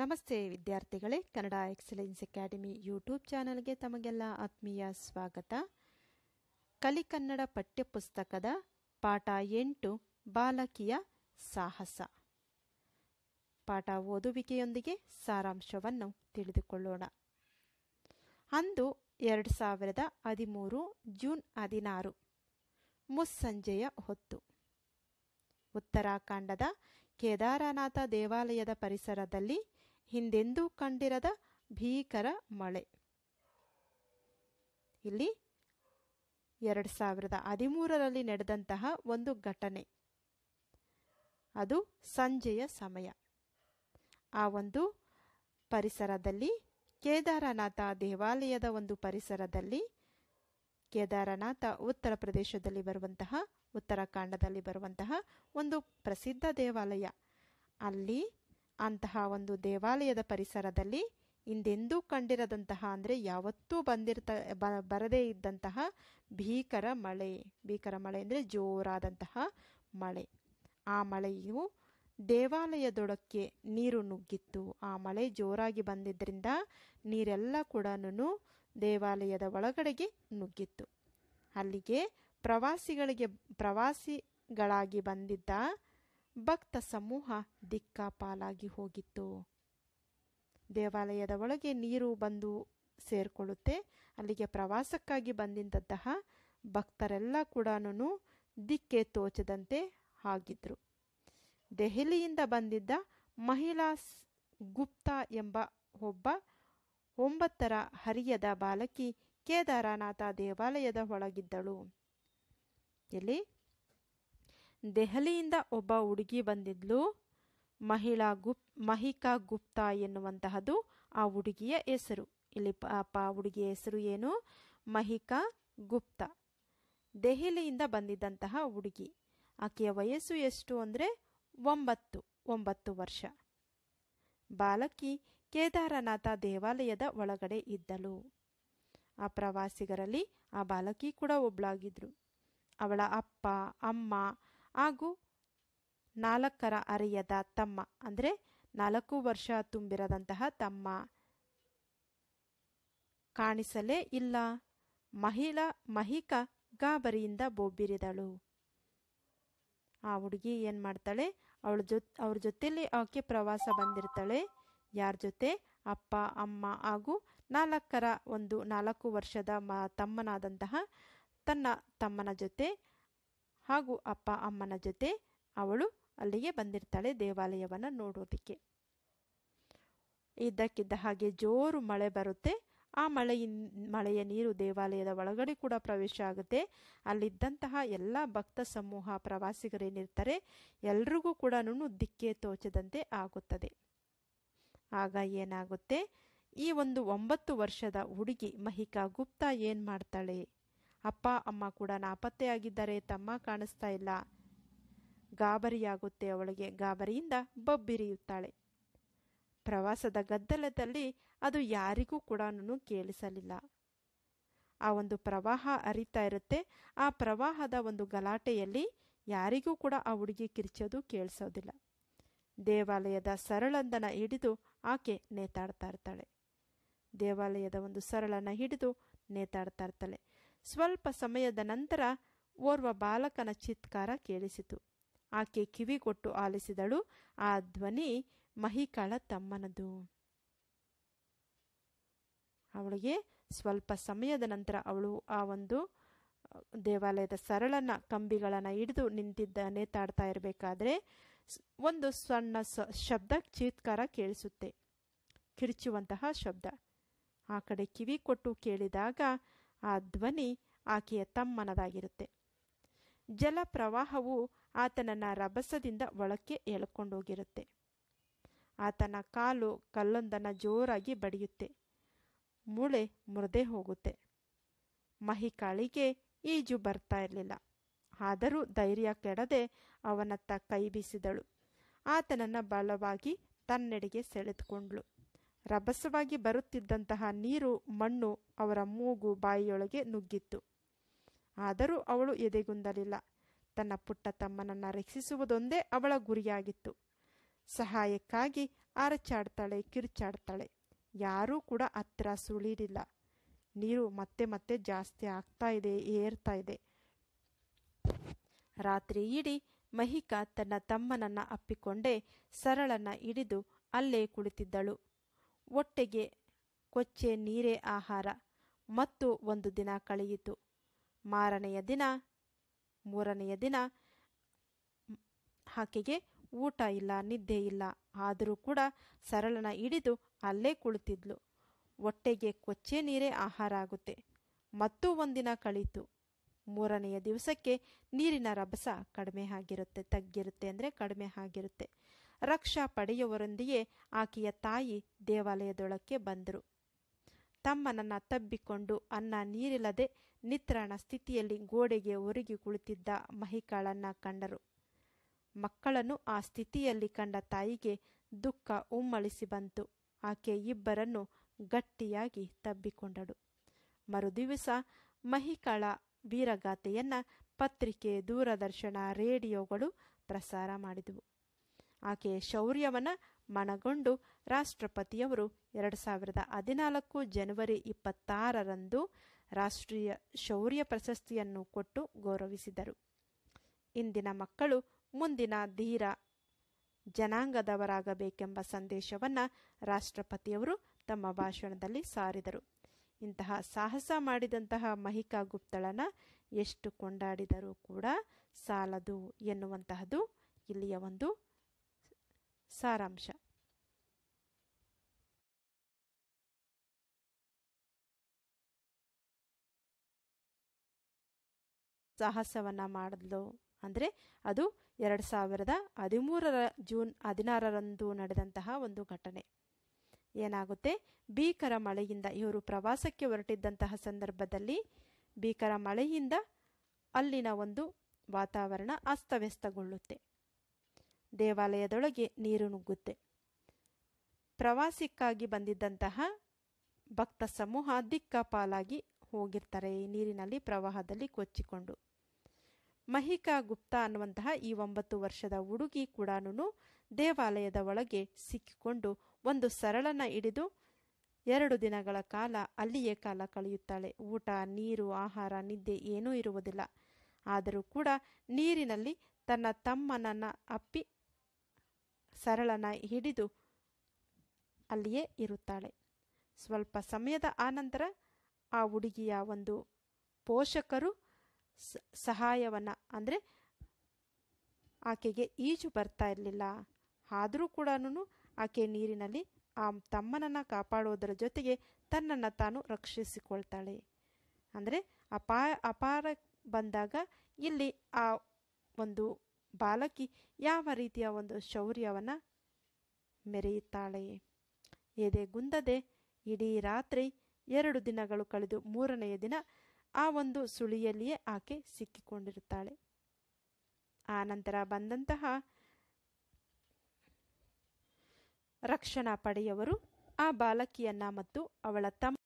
ನಮಸ್ತೆ ವಿದ್ಯಾರ್ಥಿಗಳೇ Kannada excellence academy YouTube ಚಾನೆಲ್ಗೆ ತಮಗೆಲ್ಲ ಆತ್ಮೀಯ ಸ್ವಾಗತ ಕಲಿಕನ್ನಡ ಪಠ್ಯಪುಸ್ತಕದ ಪಾಠ ಎಂಟು ಬಾಲಕಿಯ ಸಾಹಸ ಪಾಠ ಓದುವಿಕೆಯೊಂದಿಗೆ ಸಾರಾಂಶವನ್ನು ತಿಳಿದುಕೊಳ್ಳೋಣ ಅಂದು ಎರಡು ಸಾವಿರದ ಹದಿಮೂರು ಜೂನ್ ಹದಿನಾರು ಮುಸ್ಸಂಜೆಯ ಹೊತ್ತು ಉತ್ತರಾಖಂಡದ ಕೇದಾರನಾಥ ದೇವಾಲಯದ ಪರಿಸರದಲ್ಲಿ ಹಿಂದೆಂದೂ ಕಂಡಿರದ ಭೀಕರ ಮಳೆ ಇಲ್ಲಿ ಎರಡ್ ಸಾವಿರದ ಹದಿಮೂರರಲ್ಲಿ ನಡೆದಂತಹ ಒಂದು ಘಟನೆ ಅದು ಸಂಜೆಯ ಸಮಯ ಆ ಒಂದು ಪರಿಸರದಲ್ಲಿ ಕೇದಾರನಾಥ ದೇವಾಲಯದ ಒಂದು ಪರಿಸರದಲ್ಲಿ ಕೇದಾರನಾಥ ಉತ್ತರ ಪ್ರದೇಶದಲ್ಲಿ ಬರುವಂತಹ ಉತ್ತರಾಖಂಡದಲ್ಲಿ ಬರುವಂತಹ ಒಂದು ಪ್ರಸಿದ್ಧ ದೇವಾಲಯ ಅಲ್ಲಿ ಅಂತಹ ಒಂದು ದೇವಾಲಯದ ಪರಿಸರದಲ್ಲಿ ಹಿಂದೆಂದೂ ಕಂಡಿರದಂತಹ ಅಂದರೆ ಯಾವತ್ತೂ ಬಂದಿರ್ತ ಬರದೇ ಇದ್ದಂತಹ ಭೀಕರ ಮಳೆ ಭೀಕರ ಮಳೆ ಅಂದರೆ ಜೋರಾದಂತಹ ಮಳೆ ಆ ಮಳೆಯು ದೇವಾಲಯದೊಳಕ್ಕೆ ನೀರು ನುಗ್ಗಿತ್ತು ಆ ಮಳೆ ಜೋರಾಗಿ ಬಂದಿದ್ದರಿಂದ ನೀರೆಲ್ಲ ಕೂಡ ದೇವಾಲಯದ ಒಳಗಡೆಗೆ ನುಗ್ಗಿತ್ತು ಅಲ್ಲಿಗೆ ಪ್ರವಾಸಿಗಳಿಗೆ ಪ್ರವಾಸಿಗಳಾಗಿ ಬಂದಿದ್ದ ಭಕ್ತ ಸಮೂಹ ದಿಕ್ಕಾಪಾಲಾಗಿ ಹೋಗಿತ್ತು ದೇವಾಲಯದ ಒಳಗೆ ನೀರು ಬಂದು ಸೇರಿಕೊಳ್ಳುತ್ತೆ ಅಲ್ಲಿಗೆ ಪ್ರವಾಸಕ್ಕಾಗಿ ಬಂದಿದ್ದಂತಹ ಭಕ್ತರೆಲ್ಲ ಕೂಡ ದಿಕ್ಕೆ ತೋಚದಂತೆ ಆಗಿದ್ರು ದೆಹಲಿಯಿಂದ ಬಂದಿದ್ದ ಮಹಿಳಾ ಗುಪ್ತಾ ಎಂಬ ಒಬ್ಬ ಒಂಬತ್ತರ ಹರಿಯದ ಬಾಲಕಿ ಕೇದಾರನಾಥ ದೇವಾಲಯದ ಒಳಗಿದ್ದಳು ಎಲ್ಲಿ ದೆಹಲಿಯಿಂದ ಒಬ್ಬ ಹುಡುಗಿ ಬಂದಿದ್ಲು ಮಹಿಳಾ ಗುಪ್ ಮಹಿಕಾ ಗುಪ್ತಾ ಎನ್ನುವಂತಹದ್ದು ಆ ಹುಡುಗಿಯ ಹೆಸರು ಇಲ್ಲಿ ಪಾಪ ಹುಡುಗಿಯ ಹೆಸರು ಏನು ಮಹಿಕಾ ಗುಪ್ತಾ ದೆಹಲಿಯಿಂದ ಬಂದಿದ್ದಂತಹ ಹುಡುಗಿ ಆಕೆಯ ವಯಸ್ಸು ಎಷ್ಟು ಅಂದರೆ ಒಂಬತ್ತು ಒಂಬತ್ತು ವರ್ಷ ಬಾಲಕಿ ಕೇದಾರನಾಥ ದೇವಾಲಯದ ಒಳಗಡೆ ಇದ್ದಳು ಆ ಪ್ರವಾಸಿಗರಲ್ಲಿ ಆ ಬಾಲಕಿ ಕೂಡ ಒಬ್ಳಾಗಿದ್ರು ಅವಳ ಅಪ್ಪ ಅಮ್ಮ ಹಾಗೂ ನಾಲ್ಕರ ಅರಿಯದ ತಮ್ಮ ಅಂದ್ರೆ ನಾಲ್ಕು ವರ್ಷ ತುಂಬಿರದಂತಹ ತಮ್ಮ ಕಾಣಿಸಲೇ ಇಲ್ಲ ಮಹಿಳಾ ಮಹಿಕ ಗಾಬರಿಯಿಂದ ಬೊಬ್ಬಿರಿದಳು ಆ ಹುಡುಗಿ ಏನು ಮಾಡ್ತಾಳೆ ಅವಳ ಜೊ ಅವ್ರ ಜೊತೆಲಿ ಆಕೆ ಪ್ರವಾಸ ಬಂದಿರ್ತಾಳೆ ಯಾರ ಜೊತೆ ಅಪ್ಪ ಅಮ್ಮ ಹಾಗೂ ನಾಲ್ಕರ ಒಂದು ನಾಲ್ಕು ವರ್ಷದ ಮ ತಮ್ಮನಾದಂತಹ ತನ್ನ ತಮ್ಮನ ಜೊತೆ ಹಾಗೂ ಅಪ್ಪ ಅಮ್ಮನ ಜೊತೆ ಅವಳು ಅಲ್ಲಿಗೆ ಬಂದಿರ್ತಾಳೆ ದೇವಾಲಯವನ್ನು ನೋಡೋದಕ್ಕೆ ಇದ್ದಕ್ಕಿದ್ದ ಹಾಗೆ ಜೋರು ಮಳೆ ಬರುತ್ತೆ ಆ ಮಳೆಯ ಮಳೆಯ ನೀರು ದೇವಾಲಯದ ಒಳಗಡೆ ಕೂಡ ಪ್ರವೇಶ ಆಗುತ್ತೆ ಅಲ್ಲಿದ್ದಂತಹ ಎಲ್ಲ ಭಕ್ತ ಸಮೂಹ ಪ್ರವಾಸಿಗರೇನಿರ್ತಾರೆ ಎಲ್ರಿಗೂ ಕೂಡ ದಿಕ್ಕೆ ತೋಚದಂತೆ ಆಗುತ್ತದೆ ಆಗ ಏನಾಗುತ್ತೆ ಈ ಒಂದು ಒಂಬತ್ತು ವರ್ಷದ ಹುಡುಗಿ ಮಹಿಕಾ ಗುಪ್ತಾ ಏನು ಮಾಡ್ತಾಳೆ ಅಪ್ಪ ಅಮ್ಮ ಕೂಡ ನಾಪತ್ತೆಯಾಗಿದ್ದರೆ ತಮ್ಮ ಕಾಣಿಸ್ತಾ ಇಲ್ಲ ಗಾಬರಿಯಾಗುತ್ತೆ ಅವಳಿಗೆ ಗಾಬರಿಯಿಂದ ಬಬ್ಬಿರಿಯುತ್ತಾಳೆ ಪ್ರವಾಸದ ಗದ್ದಲದಲ್ಲಿ ಅದು ಯಾರಿಗೂ ಕೂಡ ಕೇಳಿಸಲಿಲ್ಲ ಆ ಒಂದು ಪ್ರವಾಹ ಅರಿತಾ ಇರುತ್ತೆ ಆ ಪ್ರವಾಹದ ಒಂದು ಗಲಾಟೆಯಲ್ಲಿ ಯಾರಿಗೂ ಕೂಡ ಆ ಹುಡುಗಿ ಕಿರಿಚೋದು ಕೇಳಿಸೋದಿಲ್ಲ ದೇವಾಲಯದ ಸರಳಂದನ ಹಿಡಿದು ಆಕೆ ನೇತಾಡ್ತಾ ಇರ್ತಾಳೆ ದೇವಾಲಯದ ಒಂದು ಸರಳನ ಹಿಡಿದು ನೇತಾಡ್ತಾ ಇರ್ತಾಳೆ ಸ್ವಲ್ಪ ಸಮಯದ ನಂತರ ಓರ್ವ ಬಾಲಕನ ಚಿತ್ಕಾರ ಕೇಳಿಸಿತು ಆಕೆ ಕಿವಿಗೊಟ್ಟು ಆಲಿಸಿದಳು ಆ ಧ್ವನಿ ಮಹಿಕಾಳ ತಮ್ಮನದು ಅವಳಿಗೆ ಸ್ವಲ್ಪ ಸಮಯದ ನಂತರ ಅವಳು ಆ ಒಂದು ದೇವಾಲಯದ ಸರಳನ ಕಂಬಿಗಳನ್ನ ಹಿಡಿದು ನಿಂತಿದ್ದ ನೇತಾಡ್ತಾ ಇರಬೇಕಾದ್ರೆ ಒಂದು ಸಣ್ಣ ಶಬ್ದ ಚಿತ್ಕಾರ ಕೇಳಿಸುತ್ತೆ ಕಿರಿಚುವಂತಹ ಶಬ್ದ ಆ ಕಡೆ ಕಿವಿ ಕೊಟ್ಟು ಕೇಳಿದಾಗ ಆ ಧ್ವನಿ ಆಕೆಯ ತಮ್ಮನದಾಗಿರುತ್ತೆ ಜಲಪ್ರವಾಹವು ಆತನನ್ನ ರಭಸದಿಂದ ಒಳಕ್ಕೆ ಎಳ್ಕೊಂಡೋಗಿರುತ್ತೆ ಆತನ ಕಾಲು ಕಲ್ಲೊಂದನ ಜೋರಾಗಿ ಬಡಿಯುತ್ತೆ ಮೂಳೆ ಮುರಿದೇ ಹೋಗುತ್ತೆ ಮಹಿಕಾಳಿಗೆ ಈಜು ಬರ್ತಾ ಇರಲಿಲ್ಲ ಆದರೂ ಧೈರ್ಯ ಕೆಡದೆ ಅವನತ್ತ ಕೈ ಬೀಸಿದಳು ಆತನನ್ನ ಬಲವಾಗಿ ತನ್ನೆಡೆಗೆ ಸೆಳೆದುಕೊಂಡ್ಳು ರಭಸವಾಗಿ ಬರುತ್ತಿದ್ದಂತಹ ನೀರು ಮಣ್ಣು ಅವರ ಮೂಗು ಬಾಯಿಯೊಳಗೆ ನುಗ್ಗಿತ್ತು ಆದರೂ ಅವಳು ಎದೆಗುಂದಲಿಲ್ಲ ತನ್ನ ಪುಟ್ಟ ತಮ್ಮನನ್ನ ರಕ್ಷಿಸುವುದೊಂದೇ ಅವಳ ಗುರಿಯಾಗಿತ್ತು ಸಹಾಯಕ್ಕಾಗಿ ಅರಚಾಡ್ತಾಳೆ ಕಿರುಚಾಡ್ತಾಳೆ ಯಾರೂ ಕೂಡ ಹತ್ರ ಸುಳಿರಿಲ್ಲ ನೀರು ಮತ್ತೆ ಮತ್ತೆ ಜಾಸ್ತಿ ಆಗ್ತಾ ಇದೆ ಏರ್ತಾ ಇದೆ ರಾತ್ರಿ ಇಡೀ ಮಹಿಕಾ ತನ್ನ ತಮ್ಮನನ್ನ ಅಪ್ಪಿಕೊಂಡೇ ಸರಳನ್ನ ಹಿಡಿದು ಅಲ್ಲೇ ಕುಳಿತಿದ್ದಳು ಒಟ್ಟೆಗೆ ಕೊಚ್ಚೆ ನೀರೇ ಆಹಾರ ಮತ್ತು ಒಂದು ದಿನ ಕಳೆಯಿತು ಮಾರನೆಯ ದಿನ ಮೂರನೆಯ ದಿನ ಆಕೆಗೆ ಊಟ ಇಲ್ಲ ನಿದ್ದೆ ಇಲ್ಲ ಆದರೂ ಕೂಡ ಸರಳನ ಹಿಡಿದು ಅಲ್ಲೇ ಕುಳಿತಿದ್ಲು ಹೊಟ್ಟೆಗೆ ಕೊಚ್ಚೆ ನೀರೇ ಆಹಾರ ಆಗುತ್ತೆ ಮತ್ತೂ ಒಂದಿನ ಕಳೀತು ಮೂರನೆಯ ದಿವಸಕ್ಕೆ ನೀರಿನ ರಭಸ ಕಡಿಮೆ ಆಗಿರುತ್ತೆ ತಗ್ಗಿರುತ್ತೆ ಅಂದರೆ ಕಡಿಮೆ ಆಗಿರುತ್ತೆ ರಕ್ಷಾ ಪಡೆಯುವರೊಂದಿಗೆ ಆಕೆಯ ತಾಯಿ ದೇವಾಲಯದೊಳಕ್ಕೆ ಬಂದರು ತಮ್ಮನನ್ನ ತಬ್ಬಿಕೊಂಡು ಅನ್ನ ನೀರಿಲ್ಲದೆ ನಿತ್ರಣ ಸ್ಥಿತಿಯಲ್ಲಿ ಗೋಡೆಗೆ ಒರಗಿ ಕುಳಿತಿದ್ದ ಮಹಿಕಾಳನ್ನ ಕಂಡರು ಮಕ್ಕಳನ್ನು ಆ ಸ್ಥಿತಿಯಲ್ಲಿ ಕಂಡ ತಾಯಿಗೆ ದುಃಖ ಉಮ್ಮಳಿಸಿ ಬಂತು ಆಕೆ ಇಬ್ಬರನ್ನು ಗಟ್ಟಿಯಾಗಿ ತಬ್ಬಿಕೊಂಡಳು ಮರುದಿವಸ ಮಹಿಕಾಳ ವೀರಗಾಥೆಯನ್ನ ಪತ್ರಿಕೆ ದೂರದರ್ಶನ ರೇಡಿಯೋಗಳು ಪ್ರಸಾರ ಮಾಡಿದವು ಆಕೆಯ ಶೌರ್ಯವನ್ನು ಮನಗೊಂಡು ರಾಷ್ಟ್ರಪತಿಯವರು ಎರಡು ಸಾವಿರದ ಹದಿನಾಲ್ಕು ಜನವರಿ ಇಪ್ಪತ್ತಾರರಂದು ರಾಷ್ಟ್ರೀಯ ಶೌರ್ಯ ಪ್ರಶಸ್ತಿಯನ್ನು ಕೊಟ್ಟು ಗೌರವಿಸಿದರು ಇಂದಿನ ಮಕ್ಕಳು ಮುಂದಿನ ಧೀರ ಜನಾಂಗದವರಾಗಬೇಕೆಂಬ ಸಂದೇಶವನ್ನು ರಾಷ್ಟ್ರಪತಿಯವರು ತಮ್ಮ ಭಾಷಣದಲ್ಲಿ ಸಾರಿದರು ಇಂತಹ ಸಾಹಸ ಮಾಡಿದಂತಹ ಮಹಿಕಾ ಗುಪ್ತಳನ ಎಷ್ಟು ಕೊಂಡಾಡಿದರೂ ಕೂಡ ಸಾಲದು ಎನ್ನುವಂತಹದು ಇಲ್ಲಿಯ ಒಂದು ಸಾರಾಂಶ ಸಾಹಸವನ್ನ ಮಾಡಲು ಅಂದರೆ ಅದು ಎರಡು ಸಾವಿರದ ಹದಿಮೂರರ ಜೂನ್ ಹದಿನಾರರಂದು ನಡೆದಂತಹ ಒಂದು ಘಟನೆ ಏನಾಗುತ್ತೆ ಭೀಕರ ಮಳೆಯಿಂದ ಇವರು ಪ್ರವಾಸಕ್ಕೆ ಹೊರಟಿದ್ದಂತಹ ಸಂದರ್ಭದಲ್ಲಿ ಭೀಕರ ಮಳೆಯಿಂದ ಅಲ್ಲಿನ ಒಂದು ವಾತಾವರಣ ಅಸ್ತವ್ಯಸ್ತಗೊಳ್ಳುತ್ತೆ ದೇವಾಲಯದೊಳಗೆ ನೀರು ನುಗ್ಗುತ್ತೆ ಪ್ರವಾಸಕ್ಕಾಗಿ ಬಂದಿದ್ದಂತಹ ಭಕ್ತ ಸಮೂಹ ದಿಕ್ಕಪಾಲಾಗಿ ಹೋಗಿರ್ತಾರೆ ಈ ನೀರಿನಲ್ಲಿ ಪ್ರವಾಹದಲ್ಲಿ ಕೊಚ್ಚಿಕೊಂಡು ಮಹಿಕಾ ಗುಪ್ತಾ ಅನ್ನುವಂತಹ ಈ ಒಂಬತ್ತು ವರ್ಷದ ಹುಡುಗಿ ಕೂಡ ದೇವಾಲಯದ ಒಳಗೆ ಸಿಕ್ಕಿಕೊಂಡು ಒಂದು ಸರಳನ ಹಿಡಿದು ಎರಡು ದಿನಗಳ ಕಾಲ ಅಲ್ಲಿಯೇ ಕಾಲ ಕಳೆಯುತ್ತಾಳೆ ಊಟ ನೀರು ಆಹಾರ ನಿದ್ದೆ ಏನೂ ಇರುವುದಿಲ್ಲ ಆದರೂ ಕೂಡ ನೀರಿನಲ್ಲಿ ತನ್ನ ತಮ್ಮನನ್ನ ಅಪ್ಪಿ ಸರಳನ ಹಿಡಿದು ಅಲ್ಲಿಯೇ ಇರುತ್ತಾಳೆ ಸ್ವಲ್ಪ ಸಮಯದ ಆನಂತರ ಆ ಹುಡುಗಿಯ ಒಂದು ಪೋಷಕರು ಸಹಾಯವನ್ನು ಅಂದರೆ ಆಕೆಗೆ ಈಜು ಬರ್ತಾ ಇರಲಿಲ್ಲ ಆದರೂ ಕೂಡ ಆಕೆ ನೀರಿನಲ್ಲಿ ಆ ತಮ್ಮನನ್ನು ಕಾಪಾಡುವುದರ ಜೊತೆಗೆ ತನ್ನನ್ನು ತಾನು ರಕ್ಷಿಸಿಕೊಳ್ತಾಳೆ ಅಂದರೆ ಅಪಾಯ ಅಪಾರ ಬಂದಾಗ ಇಲ್ಲಿ ಆ ಒಂದು ಬಾಲಕಿ ಯಾವ ರೀತಿಯ ಒಂದು ಶೌರ್ಯವನ್ನ ಮೆರೆಯುತ್ತಾಳೆ ಎದೆ ಗುಂದದೆ ಇಡೀ ರಾತ್ರಿ ಎರಡು ದಿನಗಳು ಕಳೆದು ಮೂರನೆಯ ದಿನ ಆ ಒಂದು ಸುಳಿಯಲ್ಲಿಯೇ ಆಕೆ ಸಿಕ್ಕಿಕೊಂಡಿರುತ್ತಾಳೆ ಆ ನಂತರ ಬಂದಂತಹ ರಕ್ಷಣಾ ಪಡೆಯವರು ಆ ಬಾಲಕಿಯನ್ನ ಮತ್ತು ಅವಳ ತಮ್ಮ